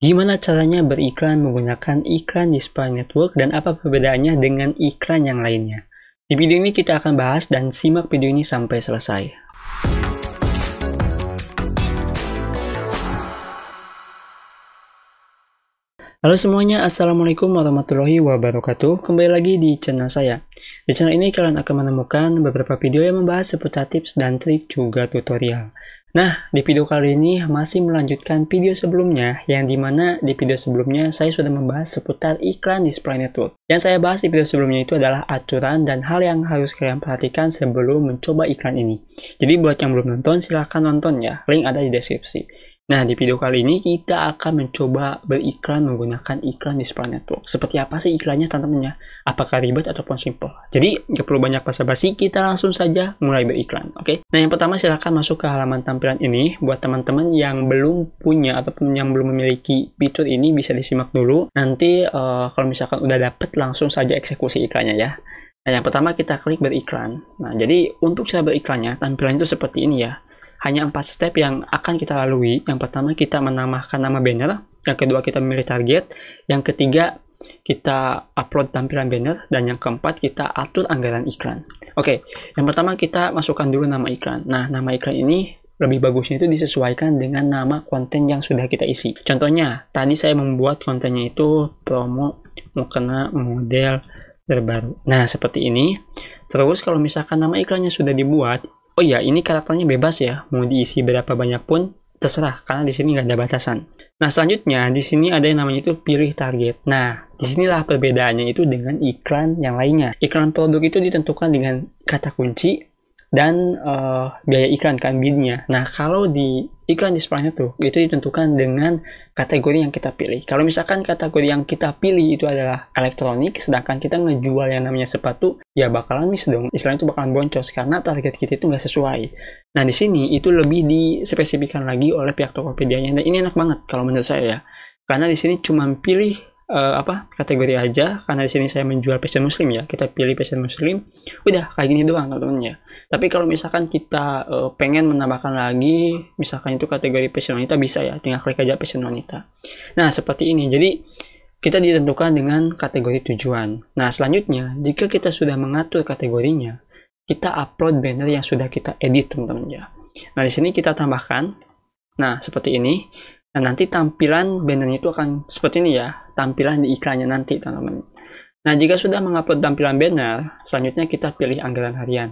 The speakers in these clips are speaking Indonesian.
Gimana caranya beriklan menggunakan iklan di Spy Network dan apa perbedaannya dengan iklan yang lainnya? Di video ini kita akan bahas dan simak video ini sampai selesai. Halo semuanya, Assalamualaikum warahmatullahi wabarakatuh Kembali lagi di channel saya Di channel ini kalian akan menemukan beberapa video yang membahas seputar tips dan trik juga tutorial Nah, di video kali ini masih melanjutkan video sebelumnya, yang dimana di video sebelumnya saya sudah membahas seputar iklan display network. Yang saya bahas di video sebelumnya itu adalah aturan dan hal yang harus kalian perhatikan sebelum mencoba iklan ini. Jadi buat yang belum nonton, silahkan nonton ya, link ada di deskripsi. Nah, di video kali ini kita akan mencoba beriklan menggunakan iklan di Spark Network. Seperti apa sih iklannya Tentunya Apakah ribet ataupun simple? Jadi, nggak perlu banyak basa-basi, kita langsung saja mulai beriklan, oke? Okay? Nah, yang pertama silahkan masuk ke halaman tampilan ini. Buat teman-teman yang belum punya ataupun yang belum memiliki fitur ini bisa disimak dulu. Nanti uh, kalau misalkan udah dapet, langsung saja eksekusi iklannya ya. Nah, yang pertama kita klik beriklan. Nah, jadi untuk cara beriklannya, tampilannya itu seperti ini ya hanya empat step yang akan kita lalui. Yang pertama kita menambahkan nama banner, yang kedua kita memilih target, yang ketiga kita upload tampilan banner, dan yang keempat kita atur anggaran iklan. Oke, yang pertama kita masukkan dulu nama iklan. Nah, nama iklan ini lebih bagusnya itu disesuaikan dengan nama konten yang sudah kita isi. Contohnya, tadi saya membuat kontennya itu promo mukena model terbaru. Nah, seperti ini. Terus kalau misalkan nama iklannya sudah dibuat, oh ya ini karakternya bebas ya mau diisi berapa banyak pun terserah karena di sini nggak ada batasan. Nah selanjutnya di sini ada yang namanya itu pilih target. Nah disinilah perbedaannya itu dengan iklan yang lainnya. Iklan produk itu ditentukan dengan kata kunci dan uh, biaya iklan kambingnya. Nah, kalau di iklan di Sprite itu itu ditentukan dengan kategori yang kita pilih. Kalau misalkan kategori yang kita pilih itu adalah elektronik, sedangkan kita ngejual yang namanya sepatu, ya bakalan miss dong. Istilahnya itu bakalan boncos karena target kita itu nggak sesuai. Nah, di sini itu lebih dispesifikan lagi oleh pihak Tokopedia-nya. Dan ini enak banget kalau menurut saya ya. Karena di sini cuma pilih uh, apa kategori aja karena di sini saya menjual fashion muslim ya kita pilih fashion muslim udah kayak gini doang teman-teman ya tapi kalau misalkan kita uh, pengen menambahkan lagi misalkan itu kategori fashion wanita bisa ya tinggal klik aja fashion wanita nah seperti ini jadi kita ditentukan dengan kategori tujuan nah selanjutnya jika kita sudah mengatur kategorinya kita upload banner yang sudah kita edit teman-teman ya nah di sini kita tambahkan nah seperti ini Nah, nanti tampilan bannernya itu akan seperti ini ya, tampilan di iklannya nanti, teman-teman. Nah, jika sudah mengupload tampilan banner, selanjutnya kita pilih anggaran harian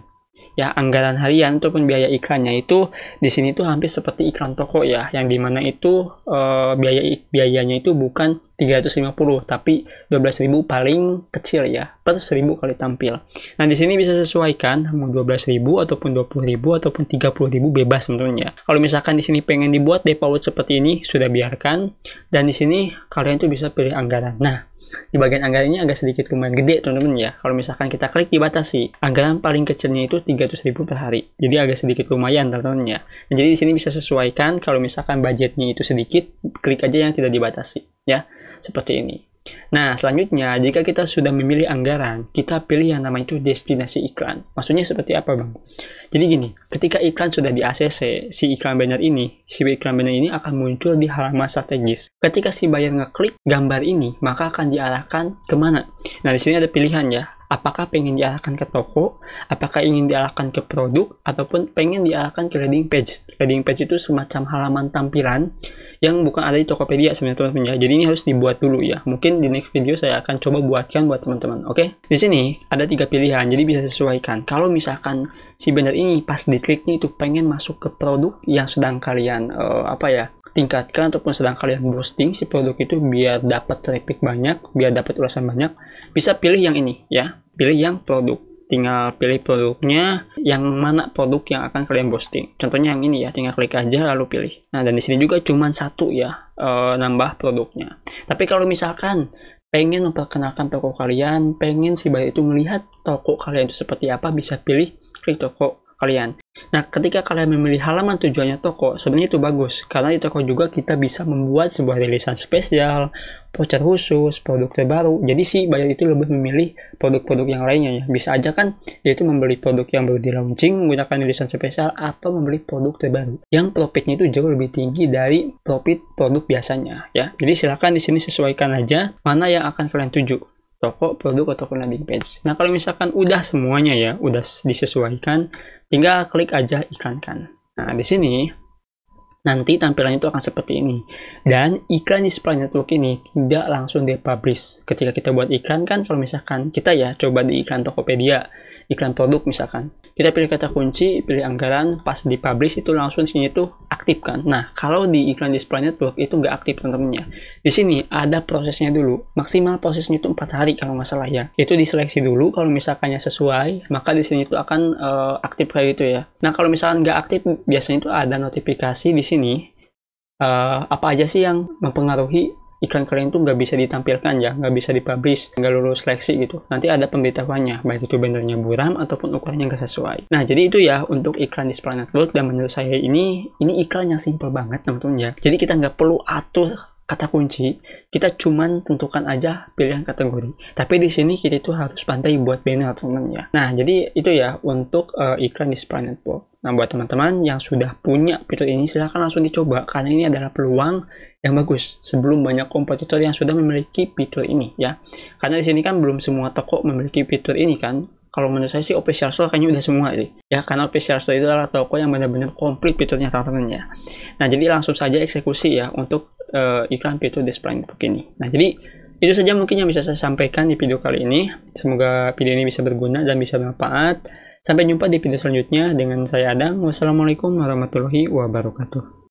ya anggaran harian ataupun biaya iklannya itu di sini tuh hampir seperti iklan toko ya yang dimana itu e, biaya biayanya itu bukan 350 tapi 12.000 paling kecil ya per 1.000 kali tampil nah di sini bisa sesuaikan mau 12.000 ataupun 20.000 ataupun 30.000 bebas tentunya kalau misalkan di sini pengen dibuat default seperti ini sudah biarkan dan di sini kalian tuh bisa pilih anggaran nah di bagian anggaran ini agak sedikit lumayan gede teman-teman ya kalau misalkan kita klik dibatasi anggaran paling kecilnya itu 300.000 per hari jadi agak sedikit lumayan teman-teman ya nah, jadi di sini bisa sesuaikan kalau misalkan budgetnya itu sedikit klik aja yang tidak dibatasi ya seperti ini Nah, selanjutnya jika kita sudah memilih anggaran, kita pilih yang namanya itu destinasi iklan. Maksudnya seperti apa, Bang? Jadi gini, ketika iklan sudah di ACC, si iklan banner ini, si iklan banner ini akan muncul di halaman strategis. Ketika si buyer ngeklik gambar ini, maka akan diarahkan kemana? Nah, di sini ada pilihan ya. Apakah pengen diarahkan ke toko, apakah ingin diarahkan ke produk, ataupun pengen diarahkan ke landing page. Landing page itu semacam halaman tampilan yang bukan ada di Tokopedia sebenarnya teman-teman ya. Jadi ini harus dibuat dulu ya. Mungkin di next video saya akan coba buatkan buat teman-teman. Oke, di sini ada tiga pilihan, jadi bisa sesuaikan. Kalau misalkan si banner ini pas dikliknya itu pengen masuk ke produk yang sedang kalian uh, apa ya tingkatkan ataupun sedang kalian boosting si produk itu biar dapat traffic banyak, biar dapat ulasan banyak, bisa pilih yang ini ya, pilih yang produk tinggal pilih produknya yang mana produk yang akan kalian posting contohnya yang ini ya tinggal klik aja lalu pilih nah dan di sini juga cuma satu ya e, nambah produknya tapi kalau misalkan pengen memperkenalkan toko kalian pengen si bayi itu melihat toko kalian itu seperti apa bisa pilih klik toko kalian. Nah, ketika kalian memilih halaman tujuannya toko, sebenarnya itu bagus karena di toko juga kita bisa membuat sebuah rilisan spesial, voucher khusus, produk terbaru. Jadi sih bayar itu lebih memilih produk-produk yang lainnya ya. Bisa aja kan dia itu membeli produk yang baru di launching menggunakan rilisan spesial atau membeli produk terbaru yang profitnya itu jauh lebih tinggi dari profit produk biasanya ya. Jadi silahkan di sini sesuaikan aja mana yang akan kalian tuju toko, produk, atau landing page. Nah, kalau misalkan udah semuanya ya, udah disesuaikan, tinggal klik aja iklankan. Nah, di sini nanti tampilannya itu akan seperti ini. Dan iklan di Supply Network ini tidak langsung dipublish. Ketika kita buat iklan kan, kalau misalkan kita ya coba di iklan Tokopedia, iklan produk misalkan kita pilih kata kunci pilih anggaran pas di publish itu langsung sini tuh aktifkan nah kalau di iklan display network itu nggak aktif teman-teman di sini ada prosesnya dulu maksimal prosesnya itu empat hari kalau nggak salah ya itu diseleksi dulu kalau misalkannya sesuai maka di sini itu akan uh, aktif kayak gitu ya nah kalau misalkan nggak aktif biasanya itu ada notifikasi di sini uh, apa aja sih yang mempengaruhi iklan kalian tuh nggak bisa ditampilkan ya nggak bisa dipublish nggak lulus seleksi gitu nanti ada pemberitahuannya baik itu bannernya buram ataupun ukurannya nggak sesuai nah jadi itu ya untuk iklan di Planet World dan menurut saya ini ini iklan yang simple banget teman-teman ya jadi kita nggak perlu atur kata kunci, kita cuman tentukan aja pilihan kategori. Tapi di sini kita itu harus pandai buat banner teman ya. Nah, jadi itu ya untuk uh, iklan di Planet Network. Nah, buat teman-teman yang sudah punya fitur ini silahkan langsung dicoba karena ini adalah peluang yang bagus sebelum banyak kompetitor yang sudah memiliki fitur ini ya. Karena di sini kan belum semua toko memiliki fitur ini kan kalau menurut saya sih official store kayaknya udah semua sih ya karena official store itu adalah toko yang benar-benar komplit fiturnya tantangannya nah jadi langsung saja eksekusi ya untuk uh, iklan fitur display begini ini nah jadi itu saja mungkin yang bisa saya sampaikan di video kali ini semoga video ini bisa berguna dan bisa bermanfaat sampai jumpa di video selanjutnya dengan saya Adam wassalamualaikum warahmatullahi wabarakatuh